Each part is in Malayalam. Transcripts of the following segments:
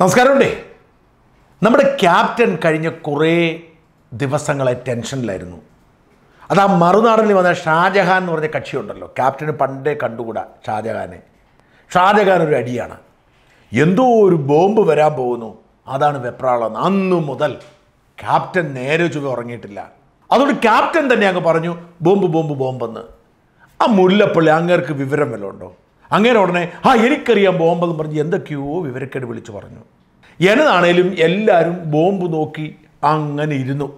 നമസ്കാരമുണ്ടേ നമ്മുടെ ക്യാപ്റ്റൻ കഴിഞ്ഞ കുറേ ദിവസങ്ങളെ ടെൻഷനിലായിരുന്നു അത് ആ മറുനാടനിൽ വന്ന ഷാജഹാൻ എന്ന് പറഞ്ഞ കക്ഷിയുണ്ടല്ലോ ക്യാപ്റ്റന് പണ്ടേ കണ്ടുകൂടാ ഷാജഹാനെ ഷാജഹാൻ ഒരു അടിയാണ് എന്തോ ഒരു ബോംബ് വരാൻ പോകുന്നു അതാണ് വെപ്രാളം അന്നു മുതൽ ക്യാപ്റ്റൻ നേരെ ചുവ ഉറങ്ങിയിട്ടില്ല അതുകൊണ്ട് ക്യാപ്റ്റൻ തന്നെ അങ്ങ് പറഞ്ഞു ബോംബ് ബോംബ് ബോംബെന്ന് ആ മുല്ലപ്പള്ളി അങ്ങേർക്ക് വിവരം വല്ലതുണ്ടോ അങ്ങനെ ഉടനെ ആ എനിക്കറിയാം ബോംബെന്ന് പറഞ്ഞ് എന്തൊക്കെയോ വിവരക്കേട് വിളിച്ചു പറഞ്ഞു എന്നതാണേലും എല്ലാവരും ബോംബ് നോക്കി അങ്ങനെ ഇരുന്നു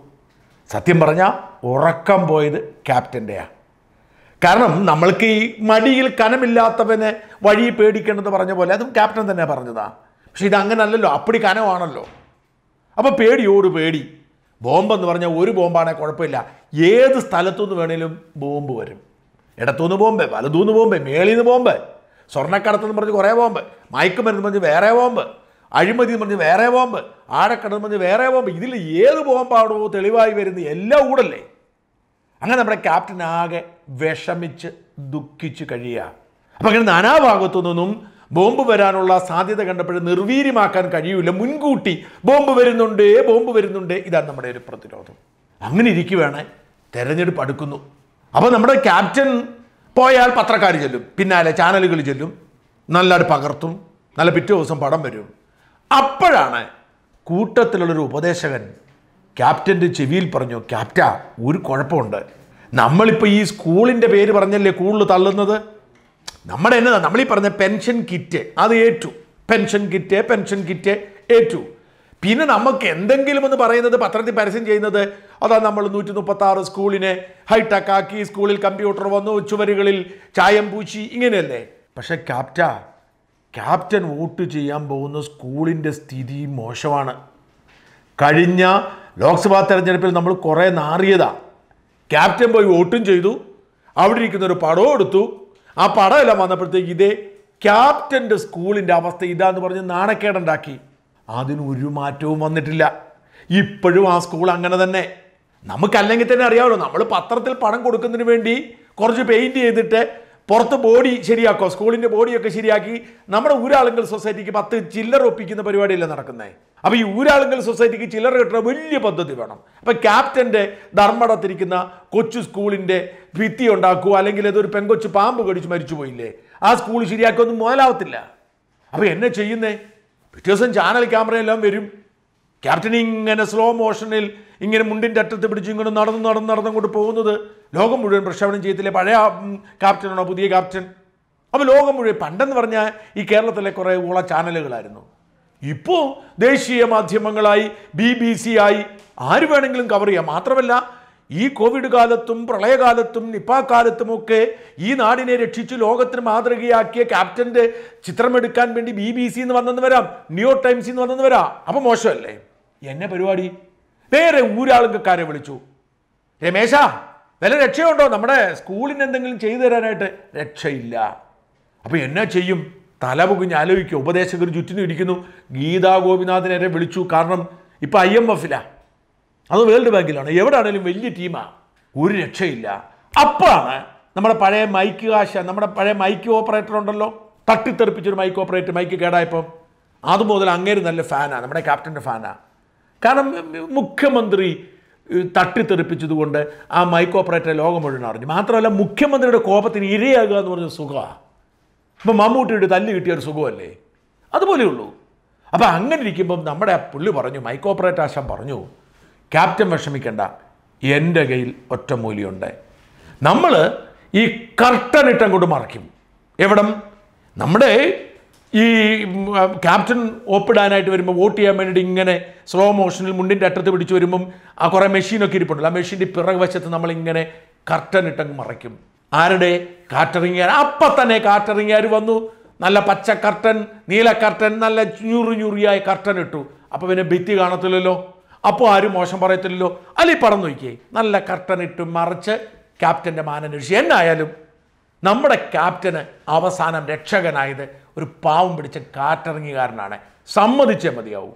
സത്യം പറഞ്ഞാൽ ഉറക്കം പോയത് ക്യാപ്റ്റൻ്റെയാണ് കാരണം നമ്മൾക്ക് ഈ മടിയിൽ കനമില്ലാത്തവനെ വഴി പേടിക്കേണ്ടത് പറഞ്ഞ പോലെ അതും ക്യാപ്റ്റൻ തന്നെ പറഞ്ഞതാണ് പക്ഷേ ഇതങ്ങനല്ലല്ലോ അപ്പടി കനമാണല്ലോ അപ്പോൾ പേടിയോട് പേടി ബോംബെന്ന് പറഞ്ഞാൽ ഒരു ബോംബാണെങ്കിൽ കുഴപ്പമില്ല ഏത് സ്ഥലത്തുനിന്ന് വേണേലും ബോംബ് വരും ഇടത്തുനിന്ന് ബോംബെ വലതുനിന്ന് ബോംബെ മേളിൽ നിന്ന് ബോംബെ എന്ന് പറഞ്ഞ് കുറേ ബോംബ് മയക്കുമരുന്ന് പറഞ്ഞ് വേറെ ബോംബ് അഴിമതി എന്ന് പറഞ്ഞ് വേറെ ബോംബ് ആഴക്കടന്ന് പറഞ്ഞ് വേറെ ബോംബ് ഇതിൽ ഏത് ബോംബാണോ തെളിവായി വരുന്ന എല്ലാം കൂടല്ലേ അങ്ങനെ നമ്മുടെ ക്യാപ്റ്റൻ ആകെ വിഷമിച്ച് ദുഃഖിച്ച് കഴിയുക അപ്പം അങ്ങനെ നാനാഭാഗത്തു നിന്നും ബോംബ് വരാനുള്ള സാധ്യത കണ്ടപ്പോൾ നിർവീര്യമാക്കാൻ കഴിയൂല മുൻകൂട്ടി ബോംബ് വരുന്നുണ്ടേ ബോംബ് വരുന്നുണ്ടേ ഇതാണ് നമ്മുടെ ഒരു പ്രതിരോധം അങ്ങനെ ഇരിക്കുവാണ് തെരഞ്ഞെടുപ്പ് അടുക്കുന്നു അപ്പോൾ നമ്മുടെ ക്യാപ്റ്റൻ പോയാൽ പത്രക്കാർ ചെല്ലും പിന്നാലെ ചാനലുകൾ ചെല്ലും നല്ലൊരു പകർത്തും നല്ല പിറ്റേ ദിവസം പടം വരും അപ്പോഴാണ് കൂട്ടത്തിലുള്ളൊരു ഉപദേശകൻ ക്യാപ്റ്റൻ്റെ ചെവിയിൽ പറഞ്ഞു ക്യാപ്റ്റ ഒരു കുഴപ്പമുണ്ട് നമ്മളിപ്പോൾ ഈ സ്കൂളിൻ്റെ പേര് പറഞ്ഞല്ലേ കൂടുതൽ തള്ളുന്നത് നമ്മുടെ എന്നതാണ് നമ്മളീ പറഞ്ഞ പെൻഷൻ കിറ്റ് അത് ഏറ്റു പെൻഷൻ കിറ്റ് പെൻഷൻ കിറ്റ് ഏറ്റു പിന്നെ നമുക്ക് എന്തെങ്കിലും എന്ന് പറയുന്നത് പത്രത്തിൽ പരസ്യം ചെയ്യുന്നത് അതാ നമ്മൾ നൂറ്റി മുപ്പത്തി ആറ് സ്കൂളിനെ ഹൈടെക് ആക്കി സ്കൂളിൽ കമ്പ്യൂട്ടർ വന്നു ചുവരുകളിൽ ചായം പൂശി ഇങ്ങനെയല്ലേ പക്ഷെ ക്യാപ്റ്റ ക്യാപ്റ്റൻ വോട്ട് ചെയ്യാൻ പോകുന്ന സ്കൂളിൻ്റെ സ്ഥിതി മോശമാണ് കഴിഞ്ഞ ലോക്സഭാ തെരഞ്ഞെടുപ്പിൽ നമ്മൾ കുറേ നാറിയതാ ക്യാപ്റ്റൻ പോയി വോട്ടും ചെയ്തു അവിടെ ഇരിക്കുന്ന ഒരു പടവും എടുത്തു ആ പടമെല്ലാം വന്നപ്പോഴത്തേക്ക് ഇതേ ക്യാപ്റ്റൻ്റെ സ്കൂളിൻ്റെ അവസ്ഥ ഇതാന്ന് പറഞ്ഞ് നാണക്കേടുണ്ടാക്കി അതിനൊരു മാറ്റവും വന്നിട്ടില്ല ഇപ്പോഴും ആ സ്കൂൾ അങ്ങനെ തന്നെ നമുക്കല്ലെങ്കിൽ തന്നെ അറിയാമല്ലോ നമ്മൾ പത്രത്തിൽ പണം കൊടുക്കുന്നതിന് വേണ്ടി കുറച്ച് പെയിൻറ്റ് ചെയ്തിട്ട് പുറത്ത് ബോഡി ശരിയാക്കുക സ്കൂളിൻ്റെ ബോഡിയൊക്കെ ശരിയാക്കി നമ്മുടെ ഊരാളുങ്കൽ സൊസൈറ്റിക്ക് പത്ത് ചില്ലർ ഒപ്പിക്കുന്ന പരിപാടിയല്ല നടക്കുന്നത് അപ്പോൾ ഈ ഊരാളുങ്കൽ സൊസൈറ്റിക്ക് ചില്ലർ കിട്ടുന്ന വലിയ പദ്ധതി വേണം അപ്പോൾ ക്യാപ്റ്റൻ്റെ ധർമ്മടത്തിരിക്കുന്ന കൊച്ചു സ്കൂളിൻ്റെ ഭിത്തി ഉണ്ടാക്കുക അല്ലെങ്കിൽ ഏതൊരു പെങ്കൊച്ചു പാമ്പ് കടിച്ച് മരിച്ചു പോയില്ലേ ആ സ്കൂൾ ഒന്നും മുതലാവത്തില്ല അപ്പോൾ എന്നെ ചെയ്യുന്നേ പിറ്റേ ദിവസം ചാനൽ ക്യാമറയെല്ലാം വരും ക്യാപ്റ്റൻ ഇങ്ങനെ സ്ലോ മോഷനിൽ ഇങ്ങനെ മുണ്ടിൻ്റെ അറ്റത്ത് പിടിച്ച് ഇങ്ങനെ നടന്ന് നടന്ന് നടന്നും കൊണ്ട് പോകുന്നത് ലോകം മുഴുവൻ പ്രക്ഷേപണം ചെയ്യത്തില്ലേ പഴയ ക്യാപ്റ്റനാണോ പുതിയ ക്യാപ്റ്റൻ അപ്പോൾ ലോകം മുഴുവൻ പണ്ടെന്ന് പറഞ്ഞാൽ ഈ കേരളത്തിലെ കുറേ ഉള ചാനലുകളായിരുന്നു ഇപ്പോൾ ദേശീയ മാധ്യമങ്ങളായി ബി ബി സി ആയി ആര് വേണമെങ്കിലും കവർ ചെയ്യാം മാത്രമല്ല ഈ കോവിഡ് കാലത്തും പ്രളയകാലത്തും ഒക്കെ ഈ നാടിനെ രക്ഷിച്ച് ലോകത്തിന് മാതൃകയാക്കിയ ക്യാപ്റ്റന്റെ ചിത്രമെടുക്കാൻ വേണ്ടി ബി ബി സിന്ന് വന്നെന്ന് വരാം ന്യൂയോർക്ക് ടൈംസിൽ നിന്ന് വന്നെന്ന് വരാം അപ്പോൾ മോശമല്ലേ എന്നെ പരിപാടി വേറെ ഊരാളുകാരെ വിളിച്ചു രമേശ വില രക്ഷയുണ്ടോ നമ്മുടെ സ്കൂളിന് എന്തെങ്കിലും ചെയ്തു തരാനായിട്ട് രക്ഷയില്ല അപ്പം എന്നെ ചെയ്യും തലപുകഞ്ഞ് ആലോചിക്കും ഉപദേശകർ ചുറ്റിനും ഇരിക്കുന്നു ഗീതാ ഗോപിനാഥിനെ വിളിച്ചു കാരണം ഇപ്പം ഐ എം എഫിലാണ് അത് വേൾഡ് ബാങ്കിലാണ് എവിടെയാണേലും വലിയ ടീമാണ് ഒരു രക്ഷയില്ല അപ്പോഴാണ് നമ്മുടെ പഴയ മൈക്ക് കാശ നമ്മുടെ പഴയ മൈക്ക് ഓപ്പറേറ്റർ ഉണ്ടല്ലോ തട്ടിത്തെറിപ്പിച്ചൊരു മൈക്ക് ഓപ്പറേറ്റർ മൈക്ക് കേടായപ്പം അതുമുതൽ അങ്ങേര് നല്ല ഫാനാണ് നമ്മുടെ ക്യാപ്റ്റൻ്റെ ഫാനാണ് കാരണം മുഖ്യമന്ത്രി തട്ടിത്തെറിപ്പിച്ചതുകൊണ്ട് ആ മൈക്ക് ഓപ്പറേറ്ററെ ലോകം മുഴുവൻ അറിഞ്ഞു മാത്രമല്ല മുഖ്യമന്ത്രിയുടെ കോപത്തിന് ഇരയാകുക എന്ന് പറഞ്ഞ സുഖമാണ് ഇപ്പം മമ്മൂട്ടിയുടെ തല്ല് കിട്ടിയ ഒരു സുഖമല്ലേ അതുപോലെയുള്ളൂ അപ്പോൾ അങ്ങനെ ഇരിക്കുമ്പം നമ്മുടെ ആ പുള്ളി പറഞ്ഞു മൈക്ക് ഓപ്പറേറ്റർ ആശാൻ പറഞ്ഞു ക്യാപ്റ്റൻ വിഷമിക്കേണ്ട എൻ്റെ കയ്യിൽ ഒറ്റ മൂലിയുണ്ട് നമ്മൾ ഈ കർട്ടൻ കൊണ്ട് മറയ്ക്കും എവിടം നമ്മുടെ ഈ ക്യാപ്റ്റൻ ഓപ്പിടാനായിട്ട് വരുമ്പോൾ വോട്ട് ചെയ്യാൻ വേണ്ടിയിട്ട് ഇങ്ങനെ സ്ലോ മോഷനിൽ മുണ്ടിൻ്റെ അറ്റത്ത് പിടിച്ച് വരുമ്പം ആ കുറേ മെഷീനൊക്കെ ഇരിപ്പുണ്ടല്ലോ ആ മെഷീൻ്റെ വശത്ത് നമ്മളിങ്ങനെ കർട്ടൻ ഇട്ടങ്ങ് മറയ്ക്കും ആരുടെ കാറ്ററിങ്ങുകാർ അപ്പം തന്നെ കാറ്ററിങ്ങുകാർ വന്നു നല്ല പച്ച കർട്ടൻ നീല കർട്ടൻ നല്ല ഞൂറ് ഞൂറിയായ കർട്ടൻ ഇട്ടു അപ്പോൾ പിന്നെ ഭിത്തി കാണത്തില്ലല്ലോ അപ്പോൾ ആരും മോശം പറയത്തില്ലല്ലോ അല്ലെങ്കിൽ പടം നോക്കിയേ നല്ല കർട്ടൻ ഇട്ട് മറിച്ച് ക്യാപ്റ്റൻ്റെ മാനനുഷി എന്നായാലും നമ്മുടെ ക്യാപ്റ്റന് അവസാനം രക്ഷകനായത് ഒരു പാവം പിടിച്ച കാറ്ററിങ്ങുകാരനാണ് സമ്മതിച്ചേ മതിയാവും